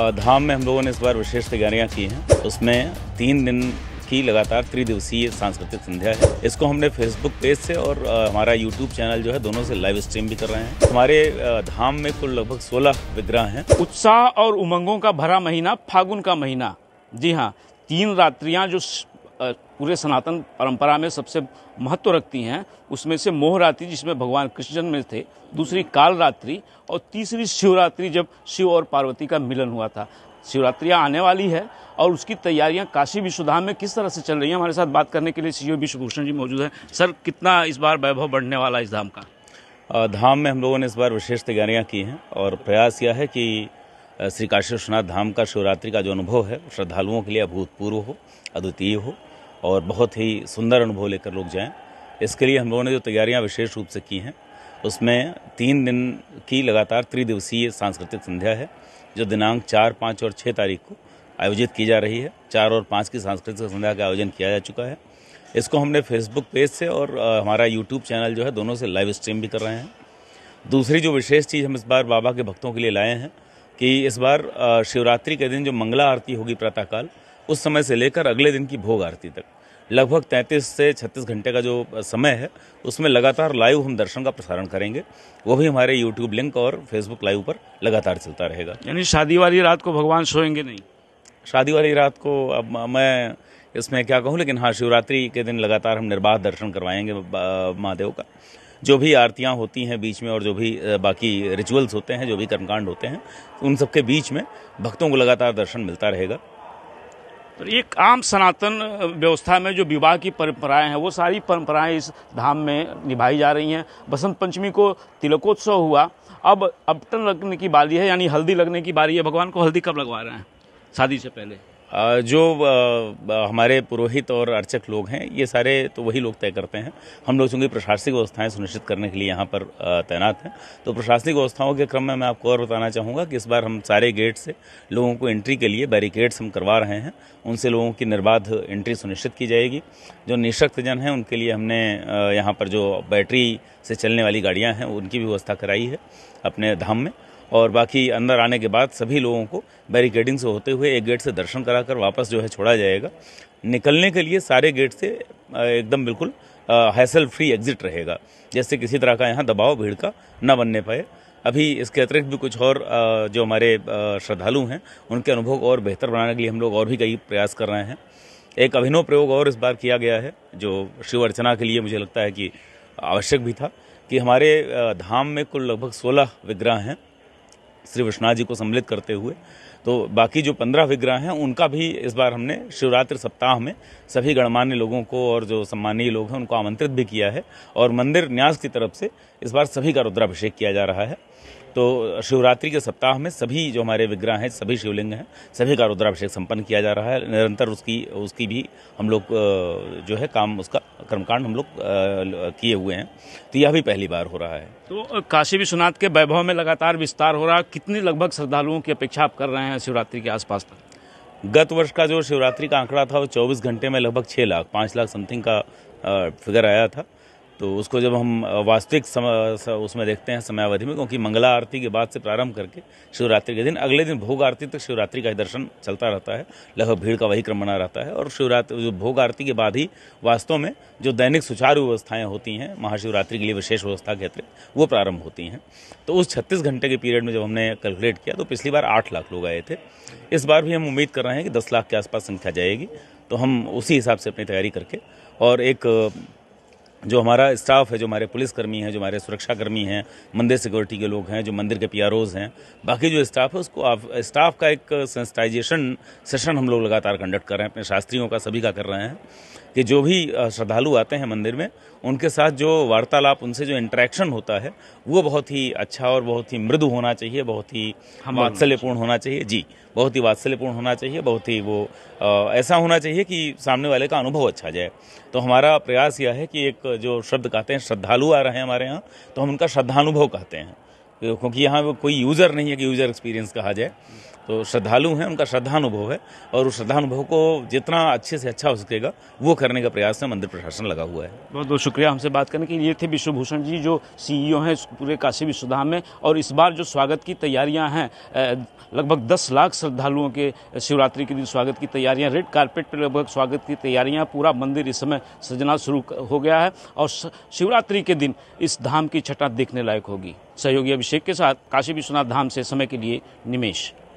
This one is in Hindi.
धाम में हम लोगों ने इस बार विशेष तैयारियाँ की हैं उसमें तीन दिन की लगातार त्रिदिवसीय सांस्कृतिक संध्या है इसको हमने फेसबुक पेज से और हमारा यूट्यूब चैनल जो है दोनों से लाइव स्ट्रीम भी कर रहे हैं हमारे धाम में कुल लगभग 16 विग्रह हैं उत्साह और उमंगों का भरा महीना फागुन का महीना जी हाँ तीन रात्रियां जो पूरे सनातन परंपरा में सबसे महत्व रखती हैं उसमें से मोहरात्रि जिसमें भगवान कृष्ण में थे दूसरी कालरात्रि और तीसरी शिवरात्रि जब शिव और पार्वती का मिलन हुआ था शिवरात्रियाँ आने वाली है और उसकी तैयारियाँ काशी विश्वधाम में किस तरह से चल रही हैं हमारे साथ बात करने के लिए सी विश्वभूषण जी मौजूद हैं सर कितना इस बार वैभव बढ़ने वाला इस धाम का धाम में हम लोगों ने इस बार विशेष तैयारियाँ की हैं और प्रयास यह है कि श्री काशी विश्वनाथ धाम का शिवरात्रि का जो अनुभव है श्रद्धालुओं के लिए अभूतपूर्व हो अद्वितीय हो और बहुत ही सुंदर अनुभव लेकर लोग जाएं इसके लिए हम लोगों ने जो तैयारियां विशेष रूप से की हैं उसमें तीन दिन की लगातार त्रिदिवसीय सांस्कृतिक संध्या है जो दिनांक चार पाँच और छः तारीख को आयोजित की जा रही है चार और पाँच की सांस्कृतिक संध्या का आयोजन किया जा चुका है इसको हमने फेसबुक पेज से और हमारा यूट्यूब चैनल जो है दोनों से लाइव स्ट्रीम भी कर रहे हैं दूसरी जो विशेष चीज़ हम इस बार बाबा के भक्तों के लिए लाए हैं कि इस बार शिवरात्रि के दिन जो मंगला आरती होगी प्रातःकाल उस समय से लेकर अगले दिन की भोग आरती तक लगभग 33 से 36 घंटे का जो समय है उसमें लगातार लाइव हम दर्शन का प्रसारण करेंगे वो भी हमारे यूट्यूब लिंक और फेसबुक लाइव पर लगातार चलता रहेगा यानी शादी वाली रात को भगवान सोएंगे नहीं शादी वाली रात को अब मैं इसमें क्या कहूँ लेकिन हाँ शिवरात्रि के दिन लगातार हम निर्बाध दर्शन करवाएंगे महादेव का जो भी आरतियाँ होती हैं बीच में और जो भी बाकी रिचुअल्स होते हैं जो भी कर्मकांड होते हैं उन सबके बीच में भक्तों को लगातार दर्शन मिलता रहेगा तो एक आम सनातन व्यवस्था में जो विवाह की परंपराएं हैं वो सारी परंपराएं इस धाम में निभाई जा रही हैं बसंत पंचमी को तिलकोत्सव हुआ अब अपटन लगने की बारी है यानी हल्दी लगने की बारी है भगवान को हल्दी कब लगवा रहे हैं शादी से पहले जो हमारे पुरोहित और अर्चक लोग हैं ये सारे तो वही लोग तय करते हैं हम लोग चूँकि प्रशासनिक व्यवस्थाएं सुनिश्चित करने के लिए यहाँ पर तैनात हैं तो प्रशासनिक व्यवस्थाओं के क्रम में मैं आपको और बताना चाहूँगा कि इस बार हम सारे गेट से लोगों को एंट्री के लिए बैरिकेड्स हम करवा रहे हैं उनसे लोगों की निर्बाध एंट्री सुनिश्चित की जाएगी जो निःशक्तजन हैं उनके लिए हमने यहाँ पर जो बैटरी से चलने वाली गाड़ियाँ हैं उनकी भी व्यवस्था कराई है अपने धाम में और बाकी अंदर आने के बाद सभी लोगों को बैरिकेडिंग से होते हुए एक गेट से दर्शन कराकर वापस जो है छोड़ा जाएगा निकलने के लिए सारे गेट से एकदम बिल्कुल हैसल फ्री एग्जिट रहेगा जैसे किसी तरह का यहाँ दबाव भीड़ का न बनने पाए अभी इसके अतिरिक्त भी कुछ और जो हमारे श्रद्धालु हैं उनके अनुभव को और बेहतर बनाने के लिए हम लोग और भी कई प्रयास कर रहे हैं एक अभिनव प्रयोग और इस बार किया गया है जो शिव अर्चना के लिए मुझे लगता है कि आवश्यक भी था कि हमारे धाम में कुल लगभग सोलह विग्रह हैं श्री विश्वनाथ जी को सम्मिलित करते हुए तो बाकी जो पंद्रह विग्रह हैं उनका भी इस बार हमने शिवरात्रि सप्ताह में सभी गणमान्य लोगों को और जो सम्मानीय लोग हैं उनको आमंत्रित भी किया है और मंदिर न्यास की तरफ से इस बार सभी का रुद्राभिषेक किया जा रहा है तो शिवरात्रि के सप्ताह में सभी जो हमारे विग्रह हैं सभी शिवलिंग हैं सभी का रुद्राभिषेक संपन्न किया जा रहा है निरंतर उसकी उसकी भी हम लोग जो है काम उसका कर्मकांड हम लोग किए हुए हैं तो यह भी पहली बार हो रहा है तो काशी विश्वनाथ के वैभव में लगातार विस्तार हो रहा है कितने लगभग श्रद्धालुओं की अपेक्षा आप कर रहे हैं शिवरात्रि के आसपास पर गत वर्ष का जो शिवरात्रि का आंकड़ा था वो चौबीस घंटे में लगभग छः लाख पाँच लाख समथिंग का फिगर आया था तो उसको जब हम वास्तविक समय उसमें देखते हैं समयावधि में क्योंकि मंगला आरती के बाद से प्रारंभ करके शिवरात्रि के दिन अगले दिन भोग आरती तक तो शिवरात्रि का ही दर्शन चलता रहता है लगभग भीड़ का वही क्रम बना रहता है और शिवरात्रि जो भोग आरती के बाद ही वास्तव में जो दैनिक सुचारू व्यवस्थाएँ होती हैं महाशिवरात्रि के लिए विशेष व्यवस्था के अतिरिक्त वो प्रारंभ होती हैं तो उस छत्तीस घंटे के पीरियड में जब हमने कैलकुलेट किया तो पिछली बार आठ लाख लोग आए थे इस बार भी हम उम्मीद कर रहे हैं कि दस लाख के आसपास संख्या जाएगी तो हम उसी हिसाब से अपनी तैयारी करके और एक जो हमारा स्टाफ है जो हमारे पुलिसकर्मी हैं जो हमारे सुरक्षाकर्मी हैं मंदिर सिक्योरिटी के लोग हैं जो मंदिर के पी हैं बाकी जो स्टाफ है उसको आप स्टाफ का एक सेंसिटाइजेशन सेशन हम लोग लगातार कंडक्ट कर रहे हैं अपने शास्त्रियों का सभी का कर रहे हैं कि जो भी श्रद्धालु आते हैं मंदिर में उनके साथ जो वार्तालाप उनसे जो इंटरेक्शन होता है वो बहुत ही अच्छा और बहुत ही मृदु होना चाहिए बहुत ही वात्सल्यपूर्ण होना चाहिए जी बहुत ही वात्सल्यपूर्ण होना चाहिए बहुत ही वो आ, ऐसा होना चाहिए कि सामने वाले का अनुभव अच्छा जाए तो हमारा प्रयास यह है कि एक जो शब्द कहते हैं श्रद्धालु आ रहे हैं हमारे यहाँ तो हम उनका श्रद्धानुभव कहते हैं क्योंकि यहाँ कोई यूज़र नहीं है कि यूज़र एक्सपीरियंस कहा जाए तो श्रद्धालु हैं उनका श्रद्धानुभव है और उस श्रद्धानुभव को जितना अच्छे से अच्छा हो सकेगा वो करने का प्रयास है मंदिर प्रशासन लगा हुआ है बहुत बहुत शुक्रिया हमसे बात करने के लिए थे विश्वभूषण जी जो सीईओ हैं पूरे काशी विश्वधाम में और इस बार जो स्वागत की तैयारियां हैं लगभग दस लाख श्रद्धालुओं के शिवरात्रि के दिन स्वागत की तैयारियाँ रेड कारपेट पर लगभग स्वागत की तैयारियाँ पूरा मंदिर इस समय सजना शुरू हो गया है और शिवरात्रि के दिन इस धाम की छटा देखने लायक होगी सहयोगी अभिषेक के साथ काशी विश्वनाथ धाम से समय के लिए निमेश